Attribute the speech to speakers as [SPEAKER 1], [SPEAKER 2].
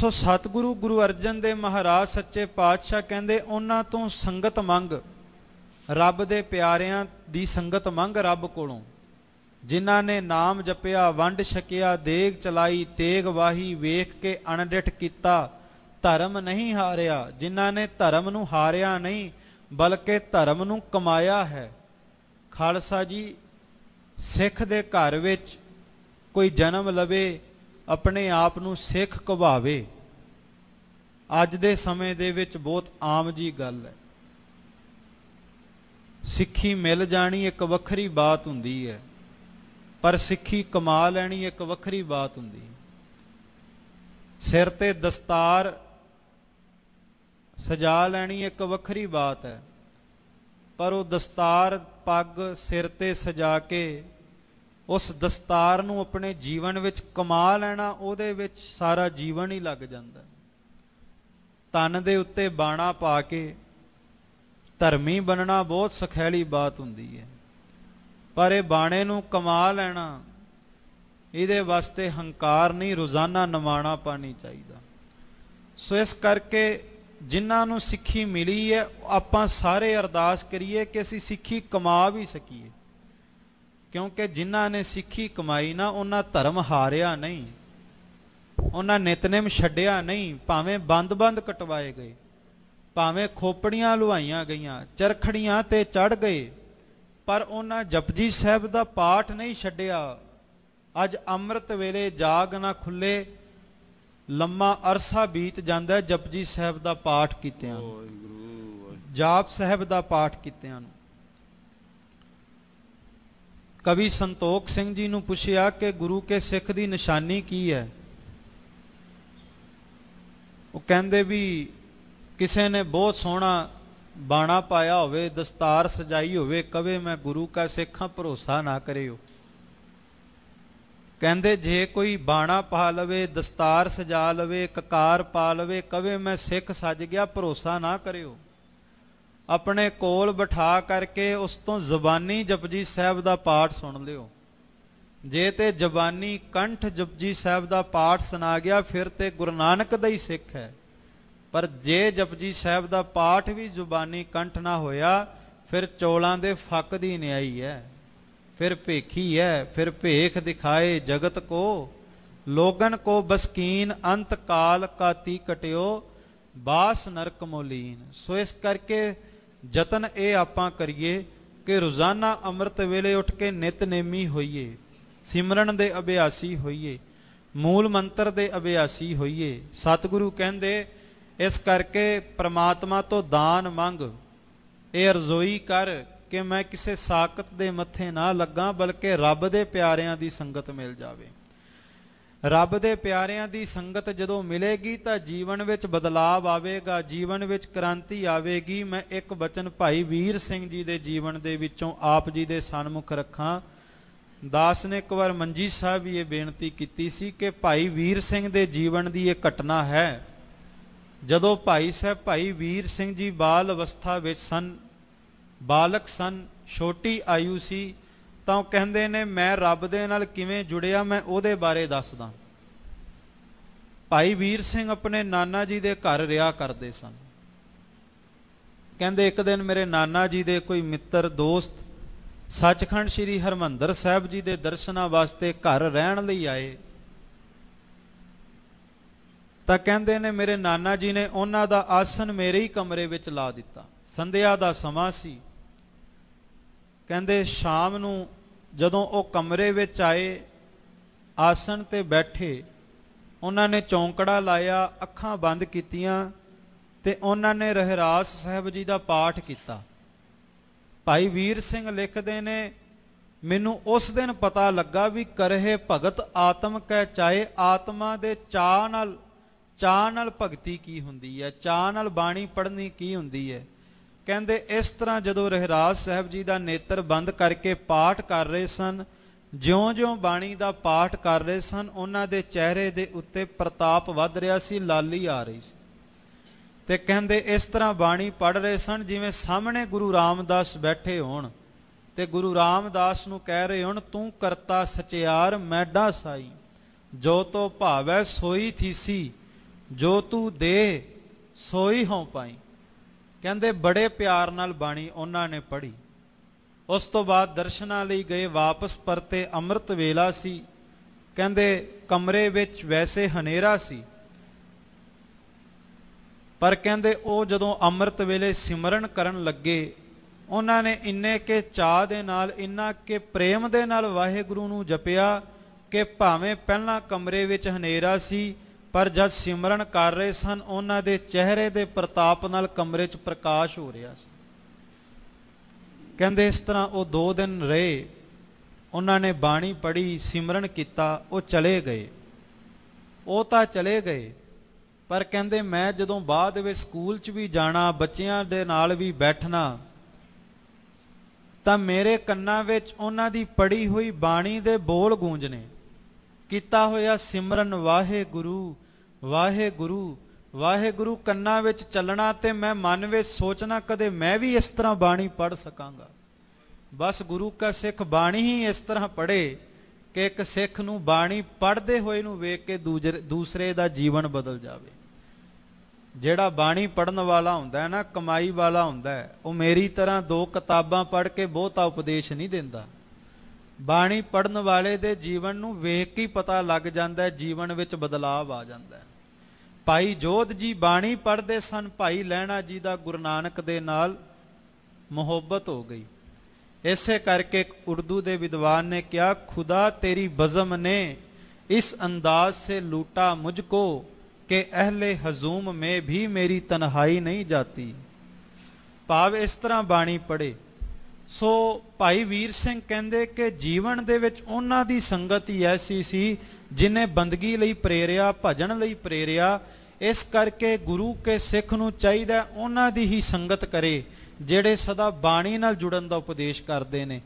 [SPEAKER 1] ਸੋ ਸਤਿਗੁਰੂ ਗੁਰੂ ਅਰਜਨ ਦੇ ਮਹਾਰਾਜ ਸੱਚੇ ਪਾਤਸ਼ਾਹ ਕਹਿੰਦੇ ਉਹਨਾਂ ਤੋਂ ਸੰਗਤ ਮੰਗ ਰੱਬ ਦੇ ਪਿਆਰਿਆਂ ਦੀ ਸੰਗਤ ਮੰਗ ਰੱਬ ਕੋਲੋਂ ਜਿਨ੍ਹਾਂ ਨੇ ਨਾਮ ਜਪਿਆ ਵੰਡ ਛਕਿਆ ਦੇਗ ਚਲਾਈ ਤੇਗ ਵਾਹੀ ਵੇਖ ਕੇ ਅਣਡਿਠ ਕੀਤਾ ਧਰਮ ਨਹੀਂ ਹਾਰਿਆ ਜਿਨ੍ਹਾਂ ਨੇ ਧਰਮ ਨੂੰ ਹਾਰਿਆ ਨਹੀਂ ਬਲਕਿ ਧਰਮ ਨੂੰ ਕਮਾਇਆ ਹੈ ਖਾਲਸਾ ਜੀ ਸਿੱਖ ਦੇ ਘਰ ਵਿੱਚ ਕੋਈ ਜਨਮ ਲਵੇ ਆਪਣੇ ਆਪ ਨੂੰ ਸਿੱਖ ਕਹਾਵੇ ਅੱਜ ਦੇ ਸਮੇਂ ਦੇ ਵਿੱਚ ਬਹੁਤ ਆਮ ਜੀ ਗੱਲ ਹੈ ਸਿੱਖੀ ਮਿਲ ਜਾਣੀ ਇੱਕ ਵੱਖਰੀ ਬਾਤ ਹੁੰਦੀ ਹੈ ਪਰ ਸਿੱਖੀ ਕਮਾ ਲੈਣੀ ਇੱਕ ਵੱਖਰੀ ਬਾਤ ਹੁੰਦੀ ਹੈ ਸਿਰ ਤੇ ਦਸਤਾਰ ਸਜਾ ਲੈਣੀ ਇੱਕ ਵੱਖਰੀ ਬਾਤ ਹੈ ਪਰ ਉਹ ਦਸਤਾਰ ਪੱਗ ਸਿਰ ਤੇ ਸਜਾ ਕੇ ਉਸ ਦਸਤਾਰ ਨੂੰ ਆਪਣੇ ਜੀਵਨ ਵਿੱਚ ਕਮਾ ਲੈਣਾ ਉਹਦੇ ਵਿੱਚ ਸਾਰਾ ਜੀਵਨ ਹੀ ਲੱਗ ਜਾਂਦਾ ਤਨ ਦੇ ਉੱਤੇ ਬਾਣਾ ਪਾ ਕੇ ਧਰਮੀ ਬਣਨਾ ਬਹੁਤ ਸਖੈਲੀ ਬਾਤ ਹੁੰਦੀ ਹੈ ਪਰ ਇਹ ਬਾਣੇ ਨੂੰ ਕਮਾ ਲੈਣਾ ਇਹਦੇ ਵਾਸਤੇ ਹੰਕਾਰ ਨਹੀਂ ਰੋਜ਼ਾਨਾ ਨਮਾਣਾ ਪਾਣੀ ਚਾਹੀਦਾ ਸੋ ਇਸ ਕਰਕੇ ਜਿਨ੍ਹਾਂ ਨੂੰ ਸਿੱਖੀ ਮਿਲੀ ਹੈ ਆਪਾਂ ਸਾਰੇ ਅਰਦਾਸ ਕਰੀਏ ਕਿ ਅਸੀਂ ਸਿੱਖੀ ਕਮਾ ਵੀ ਸਕੀਏ ਕਿਉਂਕਿ ਜਿਨ੍ਹਾਂ ਨੇ ਸਿੱਖੀ ਕਮਾਈ ਨਾ ਉਹਨਾਂ ਧਰਮ ਹਾਰਿਆ ਨਹੀਂ ਉਹਨਾਂ ਨਿਤਨੇਮ ਛੱਡਿਆ ਨਹੀਂ ਭਾਵੇਂ ਬੰਦ-ਬੰਦ ਕਟਵਾਏ ਗਏ ਭਾਵੇਂ ਖੋਪੜੀਆਂ ਲੁਹਾਈਆਂ ਗਈਆਂ ਚਰਖੜੀਆਂ ਤੇ ਚੜ ਗਏ ਪਰ ਉਹਨਾਂ ਜਪਜੀ ਸਾਹਿਬ ਦਾ ਪਾਠ ਨਹੀਂ ਛੱਡਿਆ ਅੱਜ ਅੰਮ੍ਰਿਤ ਵੇਲੇ ਜਾਗ ਨਾ ਖੁੱਲੇ ਲੰਮਾ ਅਰਸਾ ਬੀਤ ਜਾਂਦਾ ਜਪਜੀ ਸਾਹਿਬ ਦਾ ਪਾਠ ਕੀਤਿਆਂ ਜਾਪ ਸਾਹਿਬ ਦਾ ਪਾਠ ਕੀਤਿਆਂ ਨੂੰ ਕਵੀ ਸੰਤੋਖ ਸਿੰਘ ਜੀ ਨੂੰ ਪੁੱਛਿਆ ਕਿ ਗੁਰੂ ਕੇ ਸਿੱਖ ਦੀ ਨਿਸ਼ਾਨੀ ਕੀ ਹੈ ਉਹ ਕਹਿੰਦੇ ਵੀ ਕਿਸੇ ਨੇ ਬਹੁਤ ਸੋਹਣਾ ਬਾਣਾ ਪਾਇਆ ਹੋਵੇ ਦਸਤਾਰ ਸਜਾਈ ਹੋਵੇ ਕਵੇ ਮੈਂ ਗੁਰੂ ਕਾ ਸਿੱਖਾਂ ਭਰੋਸਾ ਨਾ ਕਰਿਓ ਕਹਿੰਦੇ ਜੇ ਕੋਈ ਬਾਣਾ ਪਾ ਲਵੇ ਦਸਤਾਰ ਸਜਾ ਲਵੇ ਕਕਾਰ ਪਾ ਲਵੇ ਕਵੇ ਮੈਂ ਸਿੱਖ ਸੱਜ ਗਿਆ ਭਰੋਸਾ ਨਾ ਕਰਿਓ ਆਪਣੇ ਕੋਲ ਬਿਠਾ ਕਰਕੇ ਉਸ ਤੋਂ ਜ਼ਬਾਨੀ ਜਪਜੀ ਸਾਹਿਬ ਦਾ ਪਾਠ ਸੁਣ ਲਿਓ ਜੇ ਤੇ ਜ਼ਬਾਨੀ ਕੰਠ ਜਪਜੀ ਸਾਹਿਬ ਦਾ ਪਾਠ ਸੁਣਾ ਗਿਆ ਫਿਰ ਤੇ ਗੁਰੂ ਨਾਨਕ ਦਾ ਹੀ ਸਿੱਖ ਹੈ ਪਰ ਜੇ ਜਪਜੀ ਸਾਹਿਬ ਦਾ ਪਾਠ ਵੀ ਜ਼ੁਬਾਨੀ ਕੰਠ ਨਾ ਹੋਇਆ ਫਿਰ ਚੋਲਾਂ ਦੇ ਫੱਕ ਦੀ ਨਿਆਈ ਹੈ ਫਿਰ ਭੇਖੀ ਹੈ ਫਿਰ ਭੇਖ ਦਿਖਾਏ ਜਗਤ ਕੋ ਲੋਗਨ ਕੋ ਬਸਕੀਨ ਅੰਤ ਕਾਲ ਕਾਤੀ ਕਟਿਓ ਬਾਸ ਨਰਕ ਮੋਲੀਨ ਸੋ ਇਸ ਕਰਕੇ ਯਤਨ ਇਹ ਆਪਾਂ ਕਰੀਏ ਕਿ ਰੋਜ਼ਾਨਾ ਅੰਮ੍ਰਿਤ ਵੇਲੇ ਉੱਠ ਕੇ ਨਿਤਨੇਮੀ ਹੋਈਏ ਸਿਮਰਨ ਦੇ ਅਭਿਆਸੀ ਹੋਈਏ ਮੂਲ ਮੰਤਰ ਦੇ ਅਭਿਆਸੀ ਹੋਈਏ ਸਤਿਗੁਰੂ ਕਹਿੰਦੇ ਇਸ ਕਰਕੇ ਪ੍ਰਮਾਤਮਾ ਤੋਂ ਦਾਨ ਮੰਗ ਇਹ ਅਰਜ਼ੋਈ ਕਰ ਕਿ ਮੈਂ ਕਿਸੇ ਸਾਖਤ ਦੇ ਮੱਥੇ ਨਾ ਲੱਗਾ ਬਲਕਿ ਰੱਬ ਦੇ ਪਿਆਰਿਆਂ ਦੀ ਸੰਗਤ ਮਿਲ ਜਾਵੇ ਰੱਬ ਦੇ ਪਿਆਰਿਆਂ ਦੀ ਸੰਗਤ ਜਦੋਂ ਮਿਲੇਗੀ ਤਾਂ ਜੀਵਨ ਵਿੱਚ ਬਦਲਾਅ ਆਵੇਗਾ ਜੀਵਨ ਵਿੱਚ ਕ੍ਰਾਂਤੀ ਆਵੇਗੀ ਮੈਂ ਇੱਕ ਬਚਨ ਭਾਈ ਵੀਰ ਸਿੰਘ ਜੀ ਦੇ ਜੀਵਨ ਦੇ ਵਿੱਚੋਂ ਆਪ ਜੀ ਦੇ ਸਨਮੁਖ ਰੱਖਾਂ ਦਾਸ ਨੇ ਇੱਕ ਵਾਰ ਮੰਜੀ ਸਾਹਿਬ ਵੀ ਇਹ ਬੇਨਤੀ ਕੀਤੀ ਸੀ ਕਿ ਭਾਈ ਵੀਰ ਸਿੰਘ ਦੇ ਜੀਵਨ ਦੀ ਇਹ ਘਟਨਾ ਹੈ ਜਦੋਂ ਭਾਈ ਸਾਹਿਬ ਭਾਈ ਵੀਰ ਸਿੰਘ ਜੀ ਬਾਲ ਅਵਸਥਾ ਵਿੱਚ ਸਨ ਬਾਲਕ ਸਨ ਛੋਟੀ ਆਯੂ ਸੀ ਤਾਂ ਉਹ ਕਹਿੰਦੇ ਨੇ ਮੈਂ ਰੱਬ ਦੇ ਨਾਲ ਕਿਵੇਂ ਜੁੜਿਆ ਮੈਂ ਉਹਦੇ ਬਾਰੇ ਦੱਸਦਾ ਭਾਈ ਵੀਰ ਸਿੰਘ ਆਪਣੇ ਨਾਨਾ ਜੀ ਦੇ ਘਰ ਰਿਹਾ ਕਰਦੇ ਸਨ ਕਹਿੰਦੇ ਇੱਕ ਦਿਨ ਮੇਰੇ ਨਾਨਾ ਜੀ ਦੇ ਕੋਈ ਮਿੱਤਰ ਦੋਸਤ ਸੱਚਖੰਡ ਸ੍ਰੀ ਹਰਮੰਦਰ ਸਾਹਿਬ ਜੀ ਦੇ ਦਰਸ਼ਨਾਂ ਵਾਸਤੇ ਘਰ ਰਹਿਣ ਲਈ ਆਏ ਤਾਂ ਕਹਿੰਦੇ ਨੇ ਮੇਰੇ ਨਾਨਾ ਜੀ ਨੇ ਉਹਨਾਂ ਦਾ ਆਸਨ ਮੇਰੇ ਹੀ ਕਮਰੇ ਵਿੱਚ ਲਾ ਦਿੱਤਾ ਸੰਧਿਆ ਦਾ ਸਮਾਂ ਸੀ ਕਹਿੰਦੇ ਸ਼ਾਮ ਨੂੰ ਜਦੋਂ ਉਹ ਕਮਰੇ ਵਿੱਚ ਆਏ ਆਸਣ ਤੇ ਬੈਠੇ ਉਹਨਾਂ ਨੇ ਚੌਂਕੜਾ ਲਾਇਆ ਅੱਖਾਂ ਬੰਦ ਕੀਤੀਆਂ ਤੇ ਉਹਨਾਂ ਨੇ ਰਹਿਰਾਸ ਸਾਹਿਬ ਜੀ ਦਾ ਪਾਠ ਕੀਤਾ ਭਾਈ ਵੀਰ ਸਿੰਘ ਲਿਖਦੇ ਨੇ ਮੈਨੂੰ ਉਸ ਦਿਨ ਪਤਾ ਲੱਗਾ ਵੀ ਕਰਹੇ ਭਗਤ ਆਤਮ ਕੈ ਚਾਏ ਆਤਮਾ ਦੇ ਚਾਹ ਨਾਲ ਚਾਹ ਨਾਲ ਭਗਤੀ ਕੀ ਹੁੰਦੀ ਹੈ ਚਾਹ ਨਾਲ ਬਾਣੀ ਪੜ੍ਹਨੀ ਕੀ ਹੁੰਦੀ ਹੈ ਕਹਿੰਦੇ ਇਸ ਤਰ੍ਹਾਂ ਜਦੋਂ ਰਹਿਰਾਜ ਸਾਹਿਬ ਜੀ ਦਾ ਨੇਤਰ ਬੰਦ ਕਰਕੇ ਪਾਠ ਕਰ ਰਹੇ ਸਨ ਜਿਉਂ-ਜਿਉਂ ਬਾਣੀ ਦਾ ਪਾਠ ਕਰ ਰਹੇ ਸਨ ਉਹਨਾਂ ਦੇ ਚਿਹਰੇ ਦੇ ਉੱਤੇ ਪ੍ਰਤਾਪ ਵੱਧ ਰਿਹਾ ਸੀ ਲਾਲੀ ਆ ਰਹੀ ਸੀ ਤੇ ਕਹਿੰਦੇ ਇਸ ਤਰ੍ਹਾਂ ਬਾਣੀ ਪੜ ਰਹੇ ਸਨ ਜਿਵੇਂ ਸਾਹਮਣੇ ਗੁਰੂ ਰਾਮਦਾਸ ਬੈਠੇ ਹੋਣ ਤੇ ਗੁਰੂ ਰਾਮਦਾਸ ਨੂੰ ਕਹਿ ਰਹੇ ਹੋਣ ਤੂੰ ਕਰਤਾ ਸਚਿਆਰ ਮੈਡਾ ਸਾਈ ਜੋ ਤੋ ਭਾਵੈ ਸੋਈ ਥੀਸੀ ਜੋ ਤੂੰ ਦੇ ਸੋਈ ਹਉ ਪਾਈ ਕਹਿੰਦੇ ਬੜੇ ਪਿਆਰ ਨਾਲ ਬਾਣੀ ਉਹਨਾਂ ਨੇ ਪੜ੍ਹੀ ਉਸ ਤੋਂ ਬਾਅਦ ਦਰਸ਼ਨਾਂ ਲਈ ਗਏ ਵਾਪਸ ਪਰਤੇ ਅੰਮ੍ਰਿਤ ਵੇਲਾ ਸੀ ਕਹਿੰਦੇ ਕਮਰੇ ਵਿੱਚ ਵੈਸੇ ਹਨੇਰਾ ਸੀ ਪਰ ਕਹਿੰਦੇ ਉਹ ਜਦੋਂ ਅੰਮ੍ਰਿਤ ਵੇਲੇ ਸਿਮਰਨ ਕਰਨ ਲੱਗੇ ਉਹਨਾਂ ਨੇ ਇੰਨੇ ਕੇ ਚਾਹ ਦੇ ਨਾਲ ਇੰਨਾ ਕੇ ਪ੍ਰੇਮ ਦੇ ਨਾਲ ਵਾਹਿਗੁਰੂ ਨੂੰ ਜਪਿਆ ਕਿ ਭਾਵੇਂ ਪਹਿਲਾਂ ਕਮਰੇ ਵਿੱਚ ਹਨੇਰਾ ਸੀ ਪਰ ਜਦ ਸਿਮਰਨ ਕਰ ਰਹੇ ਸਨ ਉਹਨਾਂ ਦੇ ਚਿਹਰੇ ਦੇ ਪ੍ਰਤਾਪ ਨਾਲ ਕਮਰੇ 'ਚ ਪ੍ਰਕਾਸ਼ ਹੋ ਰਿਹਾ ਸੀ ਕਹਿੰਦੇ ਇਸ ਤਰ੍ਹਾਂ ਉਹ 2 ਦਿਨ ਰਹੇ ਉਹਨਾਂ ਨੇ ਬਾਣੀ ਪੜ੍ਹੀ ਸਿਮਰਨ ਕੀਤਾ ਉਹ ਚਲੇ ਗਏ ਉਹ ਤਾਂ ਚਲੇ ਗਏ ਪਰ ਕਹਿੰਦੇ ਮੈਂ ਜਦੋਂ ਬਾਅਦ ਵਿੱਚ ਸਕੂਲ 'ਚ ਵੀ ਜਾਣਾ ਬੱਚਿਆਂ ਦੇ ਨਾਲ ਵੀ ਬੈਠਣਾ ਤਾਂ ਮੇਰੇ ਕੰਨਾਂ ਵਿੱਚ ਉਹਨਾਂ ਦੀ ਪੜ੍ਹੀ ਹੋਈ ਬਾਣੀ ਦੇ ਬੋਲ ਗੂੰਜਨੇ ਕੀਤਾ ਹੋਇਆ ਸਿਮਰਨ ਵਾਹਿਗੁਰੂ ਵਾਹਿਗੁਰੂ ਵਾਹਿਗੁਰੂ ਕੰਨਾਂ ਵਿੱਚ ਚੱਲਣਾ ਤੇ ਮੈਂ ਮਨ ਵਿੱਚ ਸੋਚਣਾ ਕਦੇ ਮੈਂ ਵੀ ਇਸ ਤਰ੍ਹਾਂ ਬਾਣੀ ਪੜ ਸਕਾਂਗਾ ਬਸ ਗੁਰੂ ਕਾ ਸਿੱਖ ਬਾਣੀ ਹੀ ਇਸ ਤਰ੍ਹਾਂ ਪੜੇ ਕਿ ਇੱਕ ਸਿੱਖ ਨੂੰ ਬਾਣੀ ਪੜਦੇ ਹੋਏ ਨੂੰ ਵੇਖ ਕੇ ਦੂਸਰੇ ਦਾ ਜੀਵਨ ਬਦਲ ਜਾਵੇ ਜਿਹੜਾ ਬਾਣੀ ਪੜਨ ਵਾਲਾ ਹੁੰਦਾ ਹੈ ਨਾ ਕਮਾਈ ਵਾਲਾ ਹੁੰਦਾ ਹੈ ਉਹ ਮੇਰੀ ਤਰ੍ਹਾਂ ਦੋ ਕਿਤਾਬਾਂ ਪੜ੍ਹ ਕੇ ਬਹੁਤਾ ਉਪਦੇਸ਼ ਨਹੀਂ ਦਿੰਦਾ ਬਾਣੀ ਪੜਨ ਵਾਲੇ ਦੇ ਜੀਵਨ ਨੂੰ ਵੇਖ ਕੇ ਪਤਾ ਲੱਗ ਜਾਂਦਾ ਹੈ ਜੀਵਨ ਵਿੱਚ ਬਦਲਾਅ ਆ ਜਾਂਦਾ ਹੈ ਭਾਈ ਜੋਧ ਜੀ ਬਾਣੀ ਪੜ੍ਹਦੇ ਸਨ ਭਾਈ ਲੈਣਾ ਜੀ ਦਾ ਗੁਰੂ ਨਾਨਕ ਦੇ ਨਾਲ ਮੁਹੱਬਤ ਹੋ ਗਈ ਐਸੇ ਕਰਕੇ ਇੱਕ ਉਰਦੂ ਦੇ ਵਿਦਵਾਨ ਨੇ ਕਿਹਾ ਖੁਦਾ ਤੇਰੀ ਬਜ਼ਮ ਨੇ ਇਸ ਅੰਦਾਜ਼ ਸੇ ਲੂਟਾ ਕੋ ਕਿ ਅਹਲੇ ਹਜ਼ੂਮ ਮੇ ਵੀ ਮੇਰੀ ਤਨਹਾਈ ਨਹੀਂ ਜਾਤੀ ਭਾਵ ਇਸ ਤਰ੍ਹਾਂ ਬਾਣੀ ਪੜੇ ਸੋ ਭਾਈ ਵੀਰ ਸਿੰਘ ਕਹਿੰਦੇ ਕਿ ਜੀਵਨ ਦੇ ਵਿੱਚ ਉਹਨਾਂ ਦੀ ਸੰਗਤ ਹੀ ਐਸੀ ਸੀ ਜਿਨੇ ਬੰਦਗੀ ਲਈ ਪ੍ਰੇਰਿਆ ਭਜਨ ਲਈ ਪ੍ਰੇਰਿਆ ਇਸ ਕਰਕੇ ਗੁਰੂ ਕੇ ਸਿੱਖ ਨੂੰ ਚਾਹੀਦਾ ਉਹਨਾਂ ਦੀ ਹੀ ਸੰਗਤ ਕਰੇ ਜਿਹੜੇ ਸਦਾ ਬਾਣੀ ਨਾਲ ਜੁੜਨ ਦਾ ਉਪਦੇਸ਼ ਕਰਦੇ ਨੇ